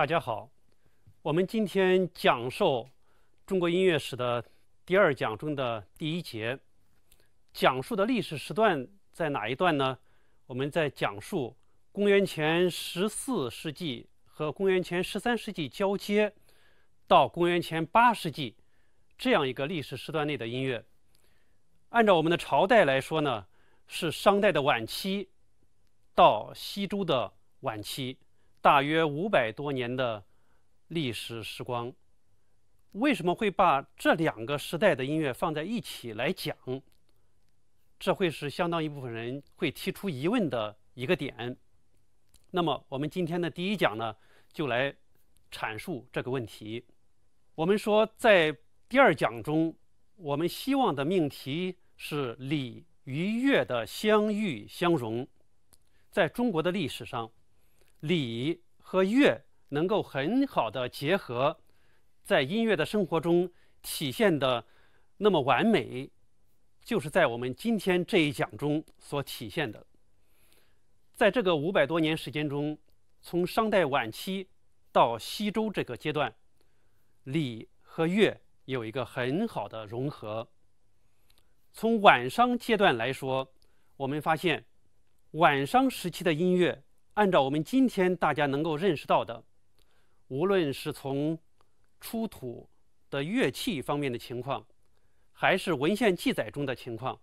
大家好，我们今天讲授中国音乐史的第二讲中的第一节，讲述的历史时段在哪一段呢？我们在讲述公元前十四世纪和公元前十三世纪交接到公元前八世纪这样一个历史时段内的音乐。按照我们的朝代来说呢，是商代的晚期到西周的晚期。大约五百多年的历史时光，为什么会把这两个时代的音乐放在一起来讲？这会是相当一部分人会提出疑问的一个点。那么，我们今天的第一讲呢，就来阐述这个问题。我们说，在第二讲中，我们希望的命题是礼与乐的相遇相融，在中国的历史上。礼和乐能够很好的结合，在音乐的生活中体现的那么完美，就是在我们今天这一讲中所体现的。在这个五百多年时间中，从商代晚期到西周这个阶段，礼和乐有一个很好的融合。从晚商阶段来说，我们发现晚商时期的音乐。按照我们今天大家能够认识到的，无论是从出土的乐器方面的情况，还是文献记载中的情况，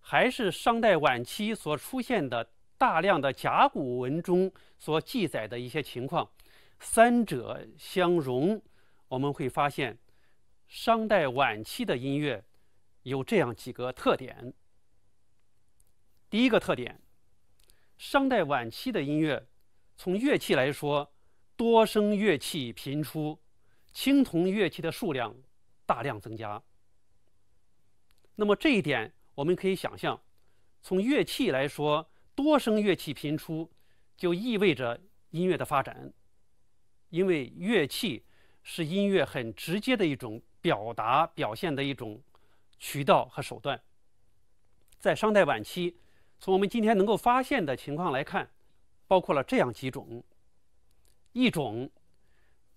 还是商代晚期所出现的大量的甲骨文中所记载的一些情况，三者相融，我们会发现，商代晚期的音乐有这样几个特点。第一个特点。商代晚期的音乐，从乐器来说，多声乐器频出，青铜乐器的数量大量增加。那么这一点，我们可以想象，从乐器来说，多声乐器频出，就意味着音乐的发展，因为乐器是音乐很直接的一种表达、表现的一种渠道和手段，在商代晚期。从我们今天能够发现的情况来看，包括了这样几种：一种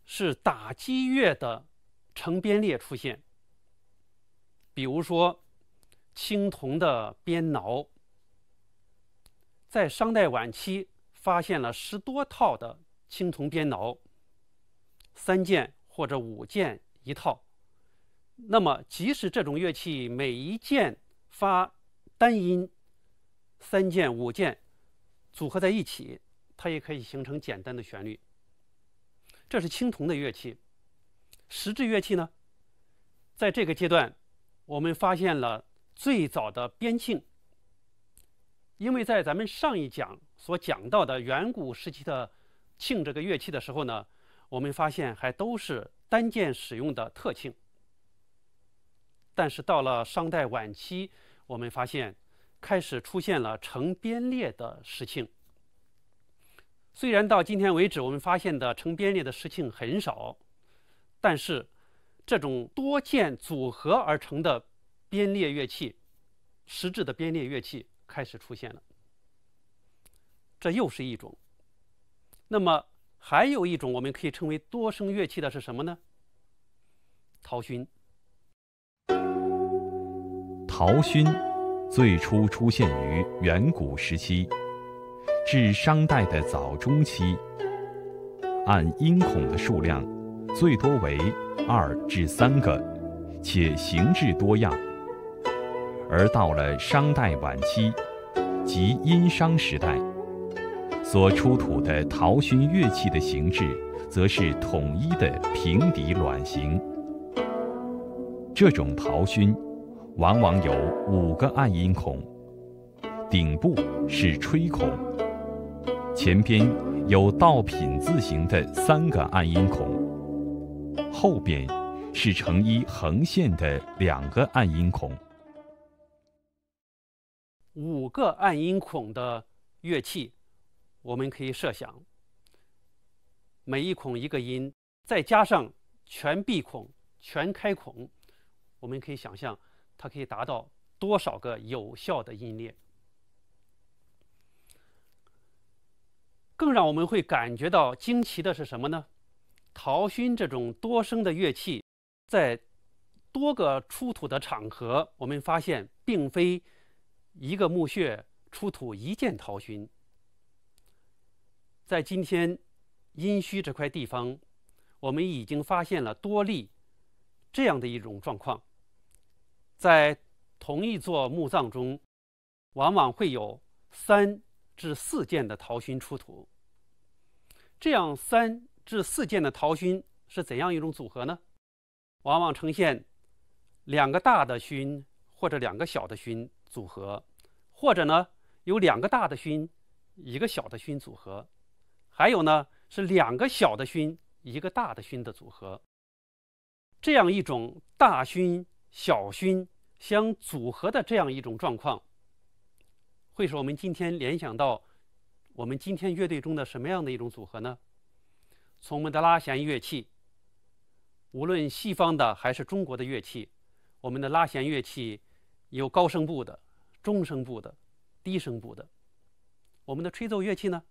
是打击乐的成编列出现，比如说青铜的编铙，在商代晚期发现了十多套的青铜编铙，三件或者五件一套。那么，即使这种乐器每一件发单音。三件五件组合在一起，它也可以形成简单的旋律。这是青铜的乐器，石制乐器呢？在这个阶段，我们发现了最早的编磬。因为在咱们上一讲所讲到的远古时期的磬这个乐器的时候呢，我们发现还都是单件使用的特磬。但是到了商代晚期，我们发现。开始出现了成编列的事情。虽然到今天为止，我们发现的成编列的事情很少，但是这种多件组合而成的编列乐器，实质的编列乐器开始出现了。这又是一种。那么还有一种我们可以称为多声乐器的是什么呢？陶埙。陶埙。最初出现于远古时期，至商代的早中期。按音孔的数量，最多为二至三个，且形制多样。而到了商代晚期即殷商时代，所出土的陶埙乐器的形制，则是统一的平底卵形。这种陶埙。往往有五个按音孔，顶部是吹孔，前边有倒品字形的三个按音孔，后边是成一横线的两个按音孔。五个按音孔的乐器，我们可以设想，每一孔一个音，再加上全闭孔、全开孔，我们可以想象。它可以达到多少个有效的音列？更让我们会感觉到惊奇的是什么呢？陶埙这种多声的乐器，在多个出土的场合，我们发现并非一个墓穴出土一件陶埙。在今天殷墟这块地方，我们已经发现了多例这样的一种状况。在同一座墓葬中，往往会有三至四件的陶埙出土。这样三至四件的陶埙是怎样一种组合呢？往往呈现两个大的埙或者两个小的埙组合，或者呢有两个大的埙，一个小的埙组合，还有呢是两个小的埙一个大的埙的组合。这样一种大埙。小勋相组合的这样一种状况，会使我们今天联想到，我们今天乐队中的什么样的一种组合呢？从我们的拉弦乐器，无论西方的还是中国的乐器，我们的拉弦乐器有高声部的、中声部的、低声部的。我们的吹奏乐器呢，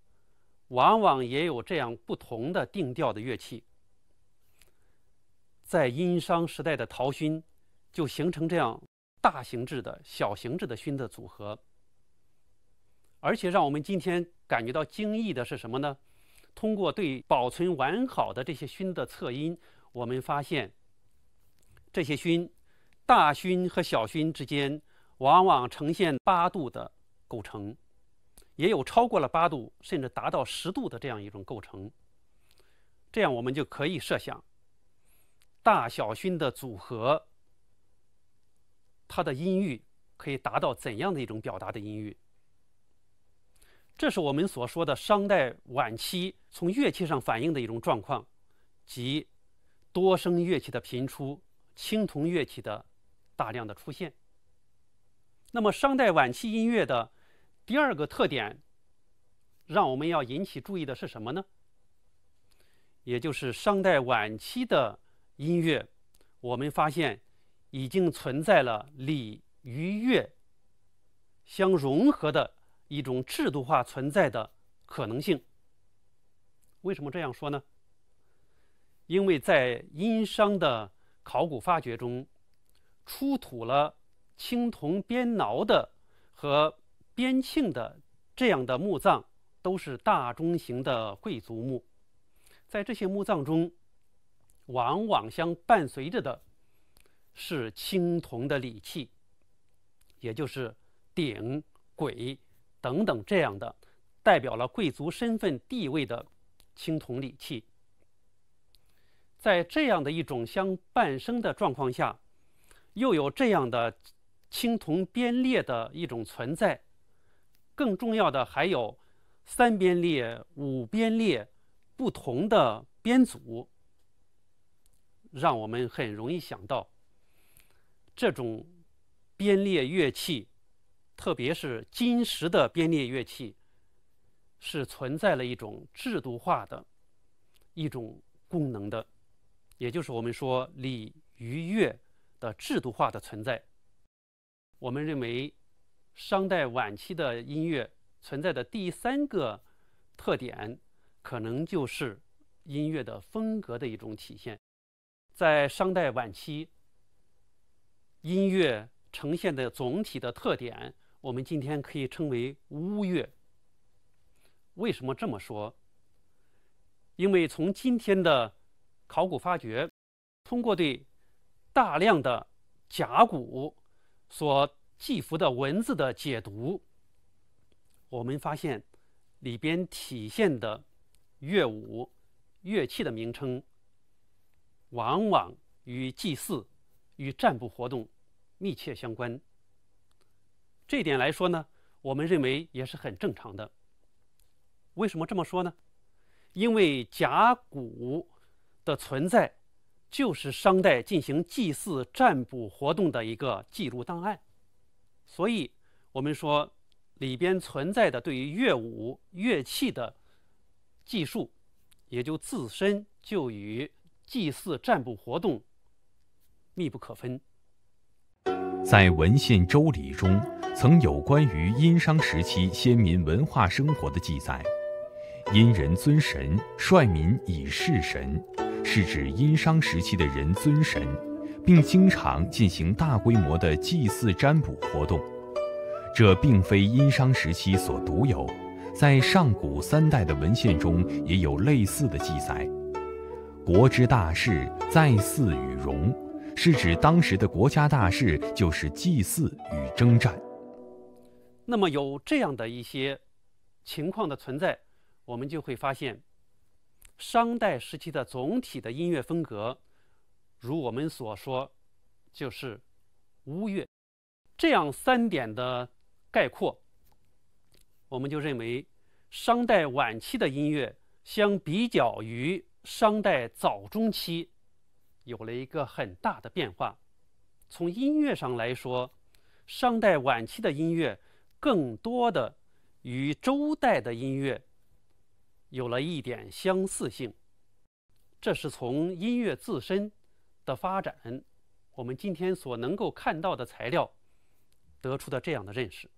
往往也有这样不同的定调的乐器。在殷商时代的陶埙。就形成这样大型制的、小型制的熏的组合，而且让我们今天感觉到惊异的是什么呢？通过对保存完好的这些熏的测音，我们发现这些熏，大熏和小熏之间往往呈现八度的构成，也有超过了八度，甚至达到十度的这样一种构成。这样我们就可以设想大小熏的组合。它的音域可以达到怎样的一种表达的音域？这是我们所说的商代晚期从乐器上反映的一种状况，即多声乐器的频出、青铜乐器的大量的出现。那么，商代晚期音乐的第二个特点，让我们要引起注意的是什么呢？也就是商代晚期的音乐，我们发现。已经存在了礼与乐相融合的一种制度化存在的可能性。为什么这样说呢？因为在殷商的考古发掘中，出土了青铜边铙的和边磬的这样的墓葬，都是大中型的贵族墓。在这些墓葬中，往往相伴随着的。是青铜的礼器，也就是鼎、簋等等这样的，代表了贵族身份地位的青铜礼器。在这样的一种相伴生的状况下，又有这样的青铜编列的一种存在，更重要的还有三编列、五编列不同的编组，让我们很容易想到。这种编列乐器，特别是金石的编列乐器，是存在了一种制度化的一种功能的，也就是我们说礼乐乐的制度化的存在。我们认为，商代晚期的音乐存在的第三个特点，可能就是音乐的风格的一种体现，在商代晚期。音乐呈现的总体的特点，我们今天可以称为巫乐。为什么这么说？因为从今天的考古发掘，通过对大量的甲骨所记服的文字的解读，我们发现里边体现的乐舞、乐器的名称，往往与祭祀、与占卜活动。密切相关，这一点来说呢，我们认为也是很正常的。为什么这么说呢？因为甲骨的存在就是商代进行祭祀占卜活动的一个记录档案，所以我们说里边存在的对于乐舞乐器的技术，也就自身就与祭祀占卜活动密不可分。在文献《周礼》中，曾有关于殷商时期先民文化生活的记载。殷人尊神，率民以事神，是指殷商时期的人尊神，并经常进行大规模的祭祀占卜活动。这并非殷商时期所独有，在上古三代的文献中也有类似的记载。国之大事，在祀与戎。是指当时的国家大事就是祭祀与征战。那么有这样的一些情况的存在，我们就会发现，商代时期的总体的音乐风格，如我们所说，就是巫乐。这样三点的概括，我们就认为，商代晚期的音乐相比较于商代早中期。有了一个很大的变化，从音乐上来说，商代晚期的音乐更多的与周代的音乐有了一点相似性，这是从音乐自身的发展，我们今天所能够看到的材料得出的这样的认识。